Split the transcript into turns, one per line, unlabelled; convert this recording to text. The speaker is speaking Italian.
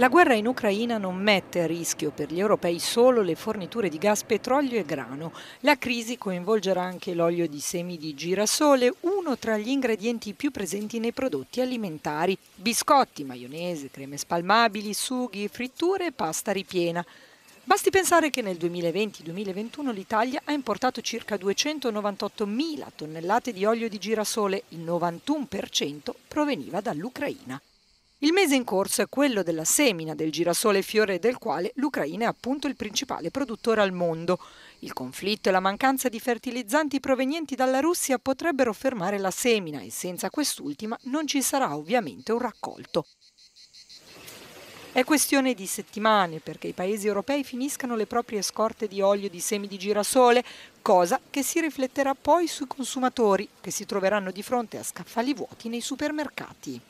La guerra in Ucraina non mette a rischio per gli europei solo le forniture di gas, petrolio e grano. La crisi coinvolgerà anche l'olio di semi di girasole, uno tra gli ingredienti più presenti nei prodotti alimentari. Biscotti, maionese, creme spalmabili, sughi, fritture e pasta ripiena. Basti pensare che nel 2020-2021 l'Italia ha importato circa 298.000 tonnellate di olio di girasole, il 91% proveniva dall'Ucraina. Il mese in corso è quello della semina del girasole fiore del quale l'Ucraina è appunto il principale produttore al mondo. Il conflitto e la mancanza di fertilizzanti provenienti dalla Russia potrebbero fermare la semina e senza quest'ultima non ci sarà ovviamente un raccolto. È questione di settimane perché i paesi europei finiscano le proprie scorte di olio di semi di girasole, cosa che si rifletterà poi sui consumatori che si troveranno di fronte a scaffali vuoti nei supermercati.